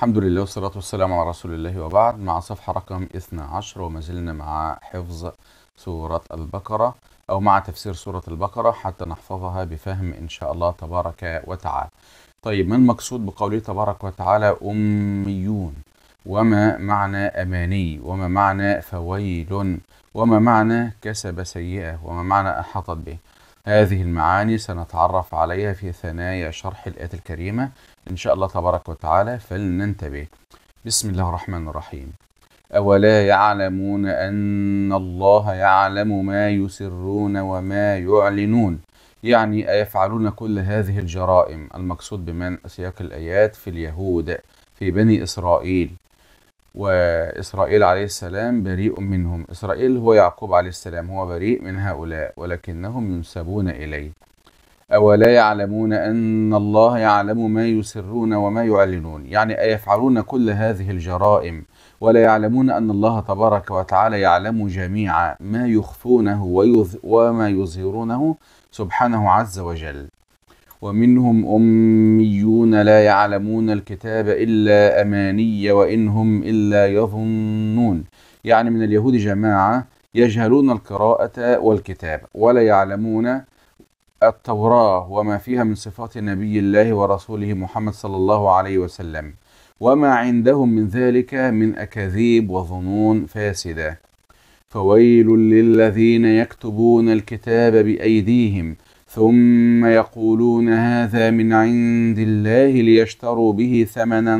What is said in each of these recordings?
الحمد لله والصلاة والسلام على رسول الله وبعد مع صفحة رقم 12 وما زلنا مع حفظ سورة البقرة أو مع تفسير سورة البقرة حتى نحفظها بفهم إن شاء الله تبارك وتعالى طيب ما المقصود بقوله تبارك وتعالى أميون وما معنى أماني وما معنى فويل وما معنى كسب سيئة وما معنى أحاطت به هذه المعاني سنتعرف عليها في ثنايا شرح الآية الكريمة إن شاء الله تبارك وتعالى فلننتبه بسم الله الرحمن الرحيم أولا يعلمون أن الله يعلم ما يسرون وما يعلنون يعني أيفعلون كل هذه الجرائم المقصود بمن سياق الآيات في اليهود في بني إسرائيل وإسرائيل عليه السلام بريء منهم إسرائيل هو يعقوب عليه السلام هو بريء من هؤلاء ولكنهم ينسبون إليه أولا يعلمون أن الله يعلم ما يسرون وما يعلنون يعني أيفعلون كل هذه الجرائم ولا يعلمون أن الله تبارك وتعالى يعلم جميع ما يخفونه وما يظهرونه سبحانه عز وجل ومنهم أميون لا يعلمون الكتاب إلا أماني وإن هم إلا يظنون يعني من اليهود جماعة يجهلون القراءة والكتاب ولا يعلمون التوراة وما فيها من صفات نبي الله ورسوله محمد صلى الله عليه وسلم وما عندهم من ذلك من أكاذيب وظنون فاسدة فويل للذين يكتبون الكتاب بأيديهم ثم يقولون هذا من عند الله ليشتروا به ثمنا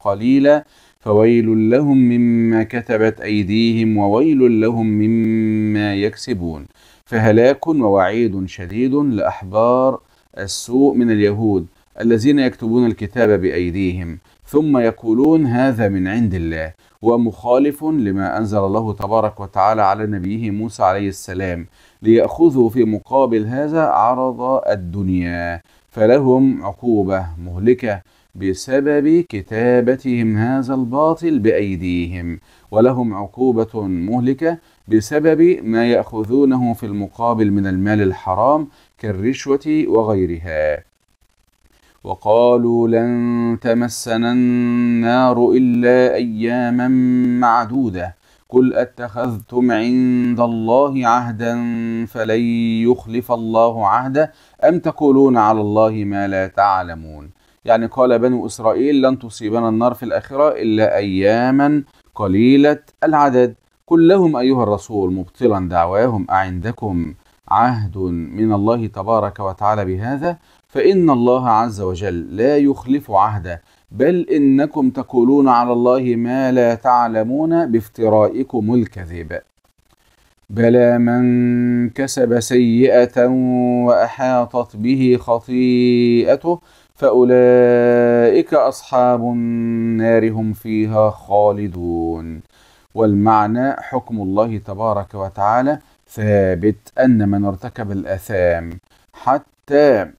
قليلا فويل لهم مما كتبت أيديهم وويل لهم مما يكسبون فهلاك ووعيد شديد لأحبار السوء من اليهود الذين يكتبون الكتاب بأيديهم ثم يقولون هذا من عند الله ومخالف لما أنزل الله تبارك وتعالى على نبيه موسى عليه السلام ليأخذوا في مقابل هذا عرض الدنيا فلهم عقوبة مهلكة بسبب كتابتهم هذا الباطل بأيديهم ولهم عقوبة مهلكة بسبب ما يأخذونه في المقابل من المال الحرام كالرشوة وغيرها وقالوا لن تمسنا النار إلا أياما معدودة قل أتخذتم عند الله عهدا فلن يخلف الله عهده أم تقولون على الله ما لا تعلمون يعني قال بنو إسرائيل لن تصيبنا النار في الآخرة إلا أياما قليلة العدد قل لهم أيها الرسول مبطلا دعواهم أعندكم عهد من الله تبارك وتعالى بهذا فإن الله عز وجل لا يخلف عهده بل إنكم تقولون على الله ما لا تعلمون بافترائكم الكذب بلى من كسب سيئة وأحاطت به خطيئته فأولئك أصحاب النار هم فيها خالدون والمعنى حكم الله تبارك وتعالى ثابت أن من ارتكب الأثام حتى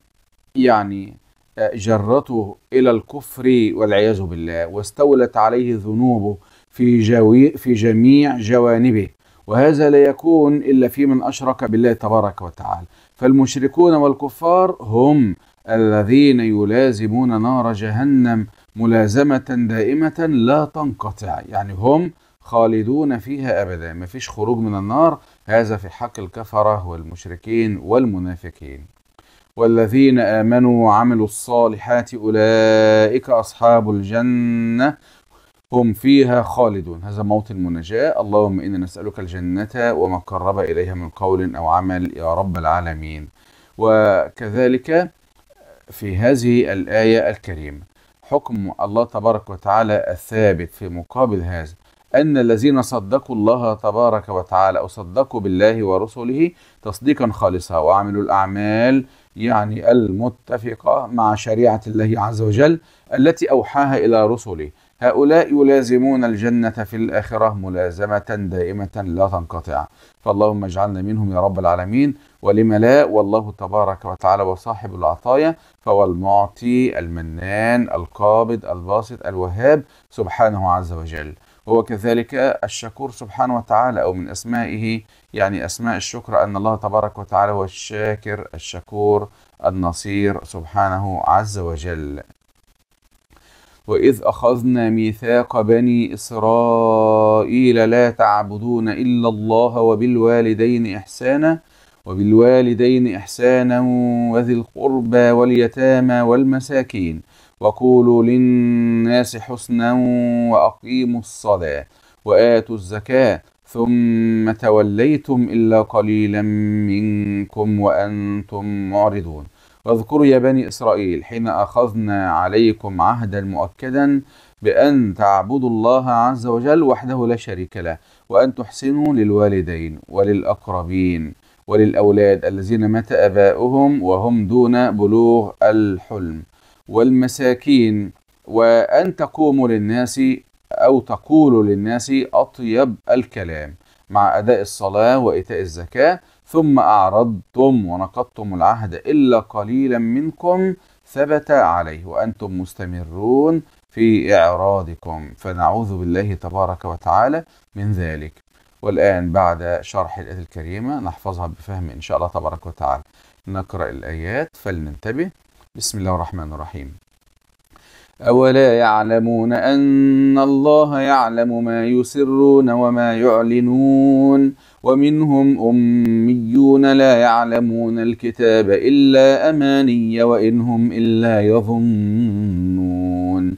يعني آه، جرته إلى الكفر والعياذ بالله واستولت عليه ذنوبه في, جوي في جميع جوانبه وهذا لا يكون إلا في من أشرك بالله تبارك وتعالى فالمشركون والكفار هم الذين يلازمون نار جهنم ملازمة دائمة لا تنقطع يعني هم خالدون فيها أبدا ما فيش خروج من النار هذا في حق الكفرة والمشركين والمنافقين والذين آمنوا وعملوا الصالحات أولئك أصحاب الجنة هم فيها خالدون هذا موطن المناجاة اللهم إنا نسألك الجنة وما قرب إليها من قول أو عمل يا رب العالمين وكذلك في هذه الآية الكريمة حكم الله تبارك وتعالى الثابت في مقابل هذا أن الذين صدقوا الله تبارك وتعالى أو صدقوا بالله ورسله تصديقا خالصا وعملوا الأعمال يعني المتفقة مع شريعة الله عز وجل التي أوحاها إلى رسله هؤلاء يلازمون الجنة في الآخرة ملازمة دائمة لا تنقطع فاللهم اجعلنا منهم يا رب العالمين ولم لا والله تبارك وتعالى وصاحب العطايا فهو المعطي المنان القابض الباسط الوهاب سبحانه عز وجل هو كذلك الشكور سبحانه وتعالى أو من أسمائه يعني أسماء الشكر أن الله تبارك وتعالى هو الشاكر الشكور النصير سبحانه عز وجل وإذ أخذنا ميثاق بني إسرائيل لا تعبدون إلا الله وبالوالدين إحسانا وبالوالدين إحسانا وذي القربى واليتامى والمساكين وقولوا للناس حسنا وأقيموا الصلاة وآتوا الزكاة ثم توليتم إلا قليلا منكم وأنتم معرضون واذكروا يا بني إسرائيل حين أخذنا عليكم عهدا مؤكدا بأن تعبدوا الله عز وجل وحده لا شريك له وأن تحسنوا للوالدين وللأقربين وللأولاد الذين مات أباؤهم وهم دون بلوغ الحلم والمساكين وأن تقوموا للناس أو تقولوا للناس أطيب الكلام مع أداء الصلاة وإيتاء الزكاة ثم أعرضتم ونقضتم العهد إلا قليلا منكم ثبت عليه وأنتم مستمرون في إعراضكم فنعوذ بالله تبارك وتعالى من ذلك والآن بعد شرح الآية الكريمة نحفظها بفهم إن شاء الله تبارك وتعالى نقرأ الآيات فلننتبه بسم الله الرحمن الرحيم أولا يعلمون أن الله يعلم ما يسرون وما يعلنون ومنهم أميون لا يعلمون الكتاب إلا أماني وإنهم إلا يظنون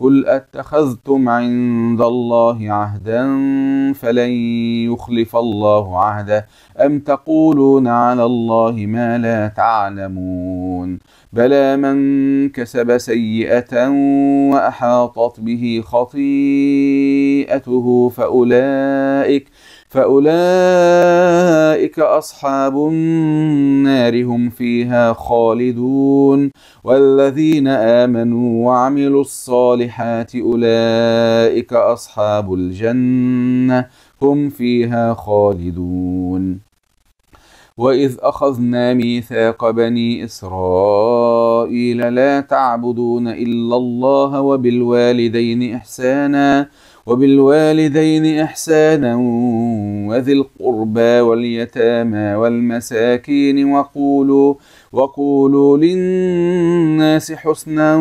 قل اتخذتم عند الله عهدا فلن يخلف الله عهده ام تقولون على الله ما لا تعلمون بلى من كسب سيئه واحاطت به خطيئته فاولئك فاولئك أولئك أصحاب النار هم فيها خالدون والذين آمنوا وعملوا الصالحات أولئك أصحاب الجنة هم فيها خالدون وإذ أخذنا ميثاق بني إسرائيل لا تعبدون إلا الله وبالوالدين إحساناً وبالوالدين إحسانا وذي القربى واليتامى والمساكين وقولوا وقولوا للناس حسنا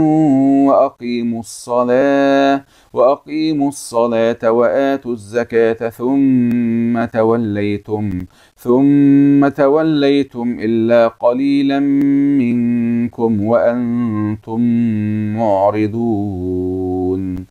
وأقيموا الصلاة وأقيموا الصلاة وآتوا الزكاة ثم توليتم ثم توليتم إلا قليلا منكم وأنتم معرضون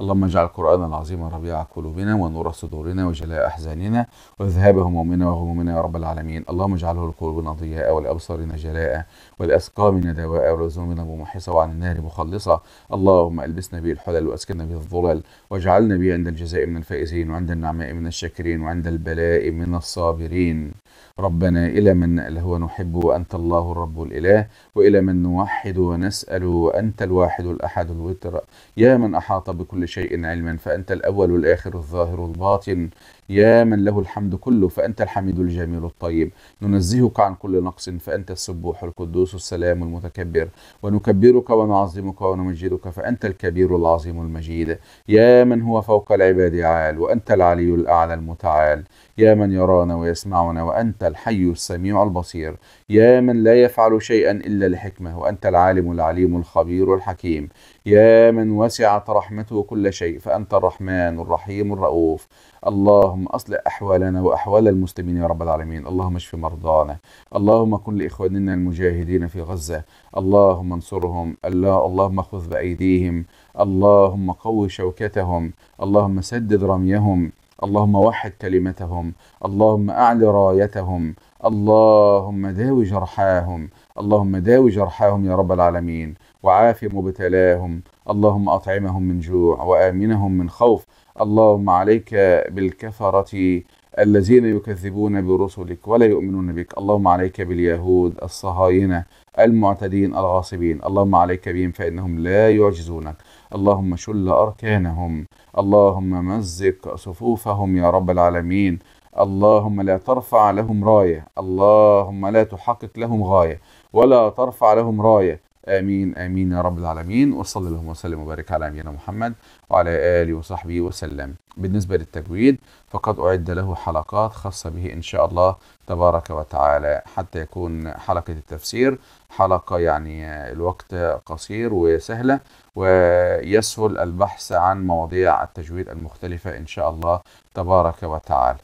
اللهم اجعل القرآن العظيم ربيع قلوبنا ونور صدورنا وجلاء أحزاننا وذهاب همومنا وغمومنا يا رب العالمين اللهم اجعله لقلوبنا ضياء ولأبصارنا جلاء ولأسقامنا دواء ولذنوبنا ممحصة وعن النار مخلصة اللهم ألبسنا به الحلل وأسكننا به الظلل واجعلنا به عند الجزاء من الفائزين وعند النعماء من الشاكرين وعند البلاء من الصابرين ربنا إلى من نأله ونحب وأنت أنت الله الرب الإله وإلى من نوحد ونسأل أنت الواحد الأحد الوتر يا من أحاط بكل شيء علما فأنت الأول الآخر الظاهر الباطن يا من له الحمد كله فأنت الحميد الجميل الطيب ننزهك عن كل نقص فأنت السبوح القدوس السلام المتكبر ونكبرك ونعظمك ونمجدك فأنت الكبير العظيم المجيد يا من هو فوق العباد عال وأنت العلي الأعلى المتعال يا من يرانا ويسمعنا وأنت الحي السميع البصير يا من لا يفعل شيئا إلا لحكمة وأنت العالم العليم الخبير الحكيم يا من وسعت رحمته كل شيء فأنت الرحمن الرحيم الرؤوف اللهم أصلح أحوالنا وأحوال المسلمين يا رب العالمين اللهم اشف مرضانا اللهم كن لإخواننا المجاهدين في غزة اللهم انصرهم اللهم خذ بأيديهم اللهم قو شوكتهم اللهم سدد رميهم اللهم وحد كلمتهم اللهم أعل رايتهم اللهم داوي جرحاهم اللهم داوي جرحاهم يا رب العالمين وعاف مبتلاهم اللهم أطعمهم من جوع وآمنهم من خوف اللهم عليك بالكفرة الذين يكذبون برسلك ولا يؤمنون بك اللهم عليك باليهود الصهاينة المعتدين الغاصبين اللهم عليك بهم فإنهم لا يعجزونك اللهم شل أركانهم اللهم مزق صفوفهم يا رب العالمين اللهم لا ترفع لهم راية اللهم لا تحقق لهم غاية ولا ترفع لهم راية امين امين يا رب العالمين وصلى اللهم وسلم وبارك على نبينا محمد وعلى اله وصحبه وسلم. بالنسبه للتجويد فقد اعد له حلقات خاصه به ان شاء الله تبارك وتعالى حتى يكون حلقه التفسير حلقه يعني الوقت قصير وسهله ويسهل البحث عن مواضيع التجويد المختلفه ان شاء الله تبارك وتعالى.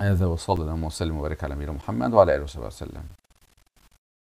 هذا وصلى اللهم وسلم وبارك على نبينا محمد وعلى اله وصحبه وسلم.